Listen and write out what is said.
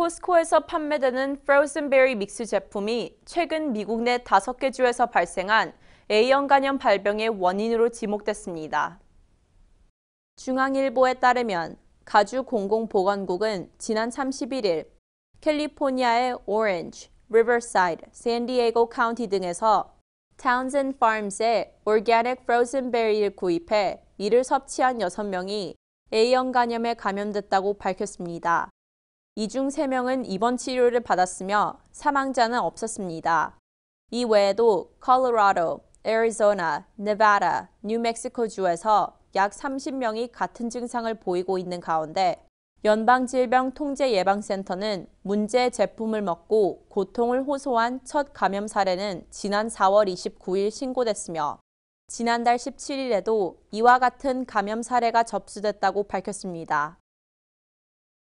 코스코에서 판매되는 프로즌베리 믹스 제품이 최근 미국 내 다섯 개 주에서 발생한 A형 간염 발병의 원인으로 지목됐습니다. 중앙일보에 따르면 가주공공보건국은 지난 31일 캘리포니아의 오렌지, 리버사이드, 샌디에고 카운티 등에서 t o w n s e 의 Organic f r 를 구입해 이를 섭취한 6명이 A형 간염에 감염됐다고 밝혔습니다. 이중 3명은 입원 치료를 받았으며 사망자는 없었습니다. 이 외에도 콜로라도, 애리조나, 네바다, 뉴멕시코주에서 약 30명이 같은 증상을 보이고 있는 가운데 연방질병통제예방센터는 문제 제품을 먹고 고통을 호소한 첫 감염 사례는 지난 4월 29일 신고됐으며 지난달 17일에도 이와 같은 감염 사례가 접수됐다고 밝혔습니다.